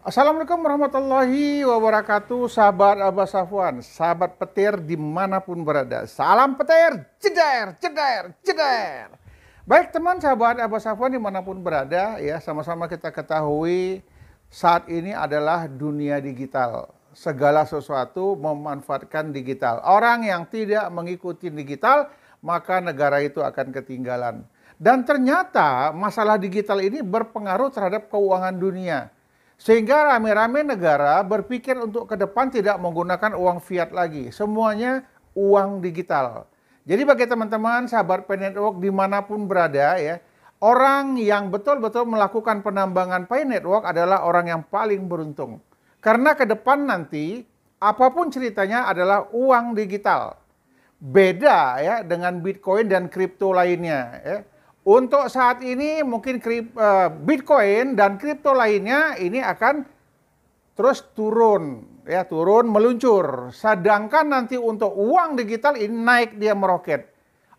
Assalamualaikum warahmatullahi wabarakatuh, sahabat Abah Safwan, sahabat petir dimanapun berada. Salam petir, jeder, jeder, jeder. Baik teman sahabat Abah Safwan dimanapun berada, ya sama-sama kita ketahui saat ini adalah dunia digital. Segala sesuatu memanfaatkan digital. Orang yang tidak mengikuti digital, maka negara itu akan ketinggalan. Dan ternyata masalah digital ini berpengaruh terhadap keuangan dunia sehingga rame-rame negara berpikir untuk ke depan tidak menggunakan uang fiat lagi. Semuanya uang digital. Jadi bagi teman-teman sahabat Pay Network dimanapun berada ya, orang yang betul-betul melakukan penambangan Pay Network adalah orang yang paling beruntung. Karena ke depan nanti apapun ceritanya adalah uang digital. Beda ya dengan Bitcoin dan kripto lainnya. Ya. Untuk saat ini mungkin eh, Bitcoin dan kripto lainnya ini akan terus turun ya turun meluncur. Sedangkan nanti untuk uang digital ini naik dia meroket.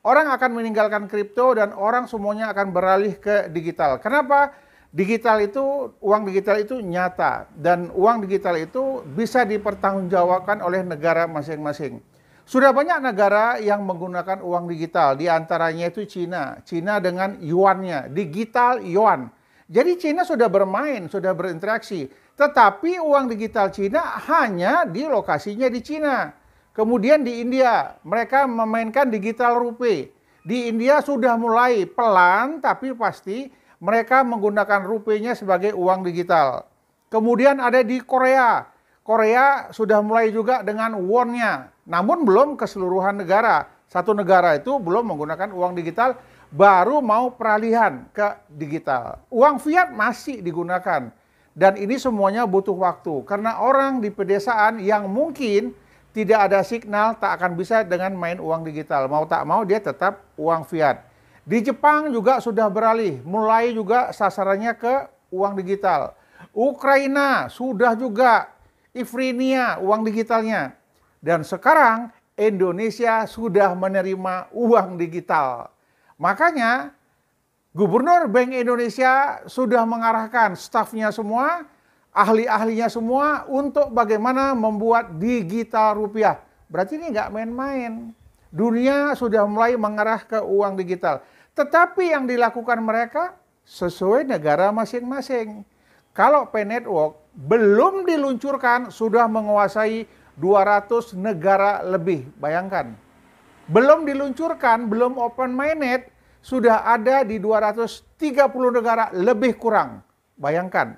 Orang akan meninggalkan kripto dan orang semuanya akan beralih ke digital. Kenapa? Digital itu uang digital itu nyata dan uang digital itu bisa dipertanggungjawabkan oleh negara masing-masing. Sudah banyak negara yang menggunakan uang digital, di antaranya itu Cina. Cina dengan yuannya, digital yuan. Jadi Cina sudah bermain, sudah berinteraksi. Tetapi uang digital Cina hanya di lokasinya di Cina. Kemudian di India, mereka memainkan digital rupiah. Di India sudah mulai pelan tapi pasti mereka menggunakan rupiahnya sebagai uang digital. Kemudian ada di Korea. Korea sudah mulai juga dengan Won-nya namun belum keseluruhan negara. Satu negara itu belum menggunakan uang digital, baru mau peralihan ke digital. Uang fiat masih digunakan. Dan ini semuanya butuh waktu. Karena orang di pedesaan yang mungkin tidak ada signal tak akan bisa dengan main uang digital. Mau tak mau dia tetap uang fiat. Di Jepang juga sudah beralih, mulai juga sasarannya ke uang digital. Ukraina sudah juga, Ifrinia uang digitalnya. Dan sekarang Indonesia sudah menerima uang digital. Makanya Gubernur Bank Indonesia sudah mengarahkan stafnya semua, ahli-ahlinya semua untuk bagaimana membuat digital rupiah. Berarti ini nggak main-main. Dunia sudah mulai mengarah ke uang digital. Tetapi yang dilakukan mereka sesuai negara masing-masing. Kalau Pay Network belum diluncurkan sudah menguasai 200 negara lebih. Bayangkan. Belum diluncurkan, belum open mainnet, sudah ada di 230 negara lebih kurang. Bayangkan.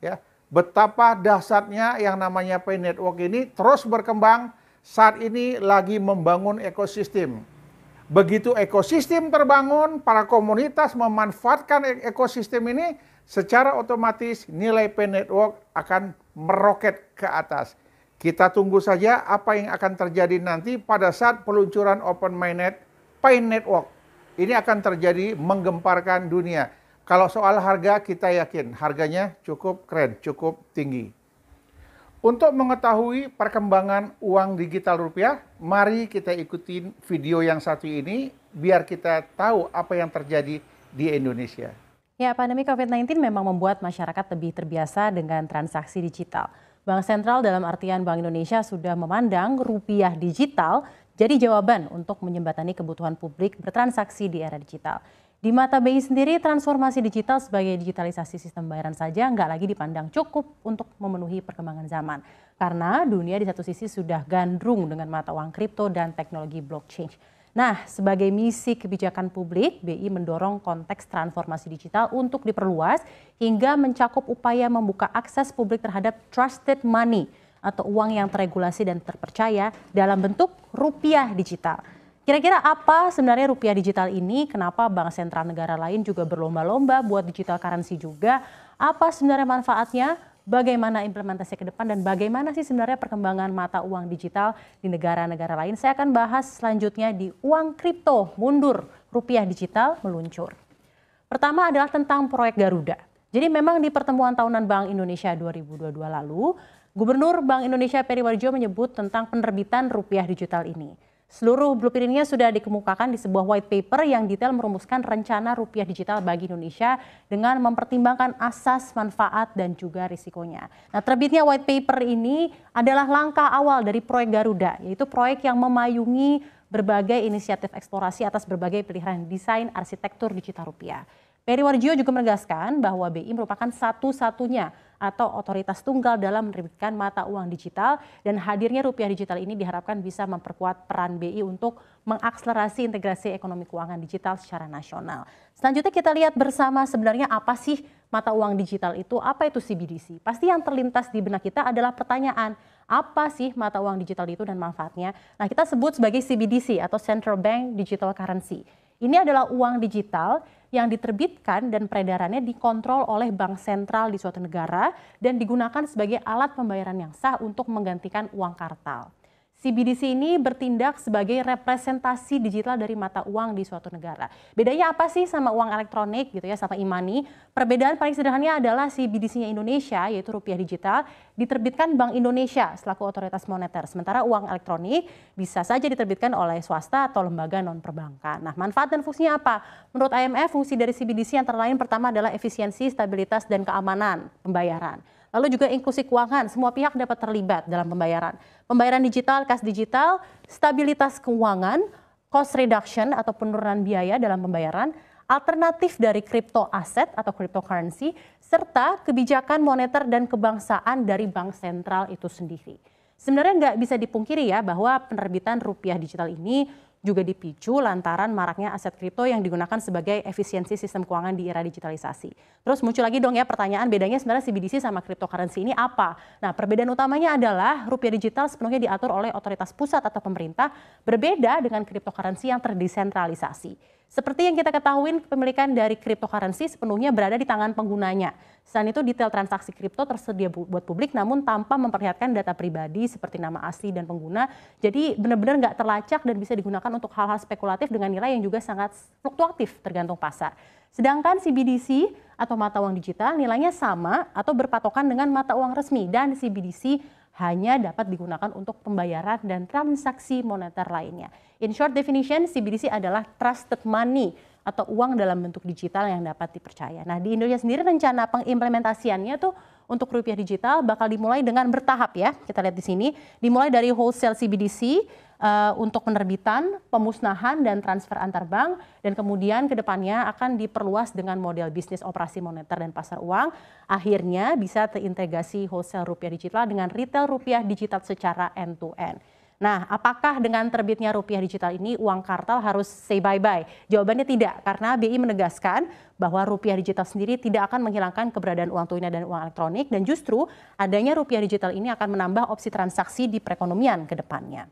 Ya, betapa dasarnya yang namanya pay network ini terus berkembang saat ini lagi membangun ekosistem. Begitu ekosistem terbangun, para komunitas memanfaatkan e-, ekosistem ini secara otomatis nilai pay network akan meroket ke atas. Kita tunggu saja apa yang akan terjadi nanti pada saat peluncuran Open Mainnet Pay Network. Ini akan terjadi menggemparkan dunia. Kalau soal harga kita yakin harganya cukup keren, cukup tinggi. Untuk mengetahui perkembangan uang digital rupiah, mari kita ikutin video yang satu ini biar kita tahu apa yang terjadi di Indonesia. Ya, pandemi COVID-19 memang membuat masyarakat lebih terbiasa dengan transaksi digital. Bank Sentral dalam artian Bank Indonesia sudah memandang rupiah digital jadi jawaban untuk menyembatani kebutuhan publik bertransaksi di era digital. Di mata BI sendiri, transformasi digital sebagai digitalisasi sistem bayaran saja nggak lagi dipandang cukup untuk memenuhi perkembangan zaman. Karena dunia di satu sisi sudah gandrung dengan mata uang kripto dan teknologi blockchain. Nah, sebagai misi kebijakan publik, BI mendorong konteks transformasi digital untuk diperluas hingga mencakup upaya membuka akses publik terhadap trusted money atau uang yang teregulasi dan terpercaya dalam bentuk rupiah digital. Kira-kira apa sebenarnya rupiah digital ini? Kenapa bank sentral negara lain juga berlomba-lomba buat digital currency juga? Apa sebenarnya manfaatnya? bagaimana implementasi ke depan dan bagaimana sih sebenarnya perkembangan mata uang digital di negara-negara lain. Saya akan bahas selanjutnya di uang kripto mundur, rupiah digital meluncur. Pertama adalah tentang proyek Garuda. Jadi memang di pertemuan tahunan Bank Indonesia 2022 lalu, Gubernur Bank Indonesia Periwarjo menyebut tentang penerbitan rupiah digital ini. Seluruh blueprintnya sudah dikemukakan di sebuah white paper yang detail merumuskan rencana rupiah digital bagi Indonesia dengan mempertimbangkan asas, manfaat, dan juga risikonya. Nah terbitnya white paper ini adalah langkah awal dari proyek Garuda, yaitu proyek yang memayungi berbagai inisiatif eksplorasi atas berbagai pilihan desain arsitektur digital rupiah. Peri Warjio juga menegaskan bahwa BI merupakan satu-satunya atau otoritas tunggal dalam menerbitkan mata uang digital dan hadirnya rupiah digital ini diharapkan bisa memperkuat peran BI untuk mengakselerasi integrasi ekonomi keuangan digital secara nasional. Selanjutnya kita lihat bersama sebenarnya apa sih mata uang digital itu, apa itu CBDC? Pasti yang terlintas di benak kita adalah pertanyaan, apa sih mata uang digital itu dan manfaatnya? Nah, kita sebut sebagai CBDC atau Central Bank Digital Currency. Ini adalah uang digital yang diterbitkan dan peredarannya dikontrol oleh bank sentral di suatu negara dan digunakan sebagai alat pembayaran yang sah untuk menggantikan uang kartal. CBDC ini bertindak sebagai representasi digital dari mata uang di suatu negara. Bedanya apa sih sama uang elektronik gitu ya, sama e Perbedaan paling sederhananya adalah CBDC-nya Indonesia, yaitu rupiah digital, diterbitkan Bank Indonesia selaku otoritas moneter. Sementara uang elektronik bisa saja diterbitkan oleh swasta atau lembaga non-perbankan. Nah, manfaat dan fungsinya apa? Menurut IMF, fungsi dari CBDC yang terlain pertama adalah efisiensi, stabilitas, dan keamanan pembayaran. Lalu juga inklusi keuangan, semua pihak dapat terlibat dalam pembayaran. Pembayaran digital, kas digital, stabilitas keuangan, cost reduction atau penurunan biaya dalam pembayaran, alternatif dari kripto aset atau cryptocurrency, serta kebijakan moneter dan kebangsaan dari bank sentral itu sendiri. Sebenarnya nggak bisa dipungkiri ya bahwa penerbitan rupiah digital ini juga dipicu lantaran maraknya aset kripto yang digunakan sebagai efisiensi sistem keuangan di era digitalisasi. Terus muncul lagi dong ya pertanyaan bedanya sebenarnya CBDC sama cryptocurrency ini apa? Nah perbedaan utamanya adalah rupiah digital sepenuhnya diatur oleh otoritas pusat atau pemerintah berbeda dengan cryptocurrency yang terdesentralisasi. Seperti yang kita ketahui, kepemilikan dari cryptocurrency sepenuhnya berada di tangan penggunanya. Selain itu, detail transaksi kripto tersedia buat publik namun tanpa memperlihatkan data pribadi seperti nama asli dan pengguna. Jadi benar-benar nggak terlacak dan bisa digunakan untuk hal-hal spekulatif dengan nilai yang juga sangat fluktuatif tergantung pasar. Sedangkan CBDC atau mata uang digital nilainya sama atau berpatokan dengan mata uang resmi dan CBDC hanya dapat digunakan untuk pembayaran dan transaksi moneter lainnya. In short definition, CBDC adalah trusted money atau uang dalam bentuk digital yang dapat dipercaya. Nah di Indonesia sendiri rencana pengimplementasiannya tuh untuk rupiah digital bakal dimulai dengan bertahap ya. Kita lihat di sini, dimulai dari wholesale CBDC uh, eh, untuk penerbitan, pemusnahan dan transfer antar bank dan kemudian ke depannya akan diperluas dengan model bisnis operasi moneter dan pasar uang. Akhirnya bisa terintegrasi wholesale rupiah digital dengan retail rupiah digital secara end to end. Nah, apakah dengan terbitnya rupiah digital ini uang kartal harus say bye-bye? Jawabannya tidak, karena BI menegaskan bahwa rupiah digital sendiri tidak akan menghilangkan keberadaan uang tunai dan uang elektronik dan justru adanya rupiah digital ini akan menambah opsi transaksi di perekonomian ke depannya.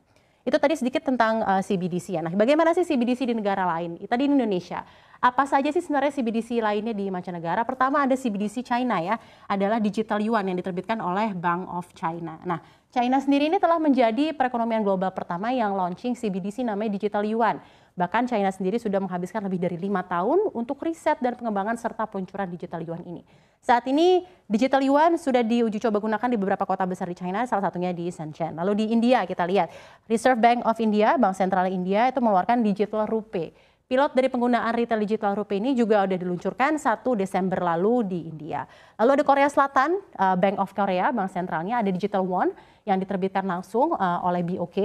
Itu tadi sedikit tentang uh, eh, CBDC ya. Nah, bagaimana sih CBDC di negara lain? Tadi di Indonesia. Apa saja sih sebenarnya CBDC lainnya di mancanegara? Pertama ada CBDC China ya, adalah digital yuan yang diterbitkan oleh Bank of China. Nah, China sendiri ini telah menjadi perekonomian global pertama yang launching CBDC namanya digital yuan. Bahkan China sendiri sudah menghabiskan lebih dari lima tahun untuk riset dan pengembangan serta peluncuran digital yuan ini. Saat ini digital yuan sudah diuji coba gunakan di beberapa kota besar di China, salah satunya di Shenzhen. Lalu di India kita lihat, Reserve Bank of India, Bank Sentral India itu mengeluarkan digital rupee. Pilot dari penggunaan retail digital rupiah ini juga sudah diluncurkan 1 Desember lalu di India. Lalu ada Korea Selatan, eh, Bank of Korea, bank sentralnya ada digital won yang diterbitkan langsung eh, oleh BOK.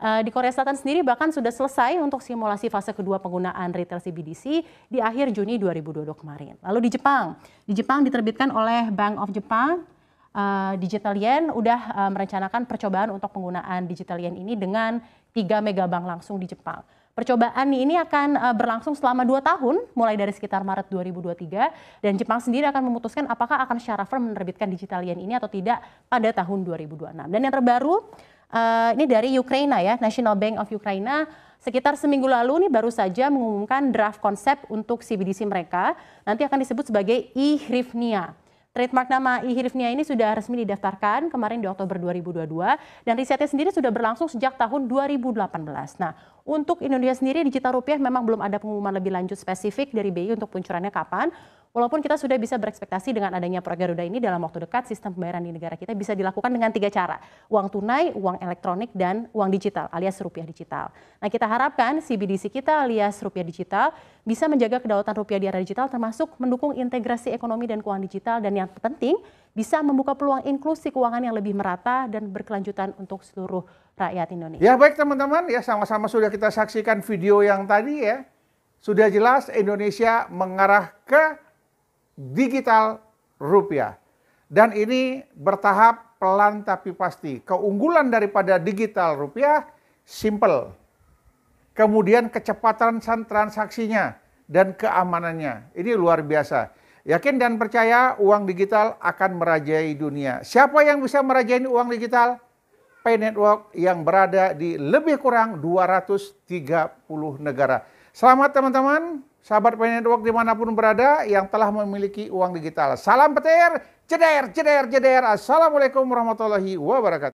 Eh, di Korea Selatan sendiri bahkan sudah selesai untuk simulasi fase kedua penggunaan retail CBDC di akhir Juni 2022 kemarin. Lalu di Jepang, di Jepang diterbitkan oleh Bank of Japan uh, digital yen udah uh, merencanakan percobaan untuk penggunaan digital yen ini dengan 3 bank langsung di Jepang. Percobaan ini akan berlangsung selama 2 tahun mulai dari sekitar Maret 2023 dan Jepang sendiri akan memutuskan apakah akan secara firm menerbitkan digital yen ini atau tidak pada tahun 2026. Dan yang terbaru uh, ini dari Ukraina ya, National Bank of Ukraina sekitar seminggu lalu nih baru saja mengumumkan draft konsep untuk CBDC mereka. Nanti akan disebut sebagai e Trademark nama e ini sudah resmi didaftarkan kemarin di Oktober 2022 dan risetnya sendiri sudah berlangsung sejak tahun 2018. Nah, untuk Indonesia sendiri digital rupiah memang belum ada pengumuman lebih lanjut spesifik dari BI untuk puncurannya kapan. Walaupun kita sudah bisa berekspektasi dengan adanya proyek Garuda ini dalam waktu dekat sistem pembayaran di negara kita bisa dilakukan dengan tiga cara, uang tunai, uang elektronik dan uang digital alias rupiah digital. Nah, kita harapkan CBDC kita alias rupiah digital bisa menjaga kedaulatan rupiah di era digital termasuk mendukung integrasi ekonomi dan keuangan digital dan yang penting bisa membuka peluang inklusi keuangan yang lebih merata dan berkelanjutan untuk seluruh rakyat Indonesia. Ya baik teman-teman, ya sama-sama sudah kita saksikan video yang tadi ya. Sudah jelas Indonesia mengarah ke digital rupiah. Dan ini bertahap pelan tapi pasti. Keunggulan daripada digital rupiah simple. Kemudian kecepatan transaksinya dan keamanannya. Ini luar biasa. Yakin dan percaya uang digital akan merajai dunia. Siapa yang bisa merajai uang digital? Pay Network yang berada di lebih kurang 230 negara. Selamat teman-teman sahabat Pay Network dimanapun berada yang telah memiliki uang digital. Salam petir, ceder, ceder, ceder. Assalamualaikum warahmatullahi wabarakatuh.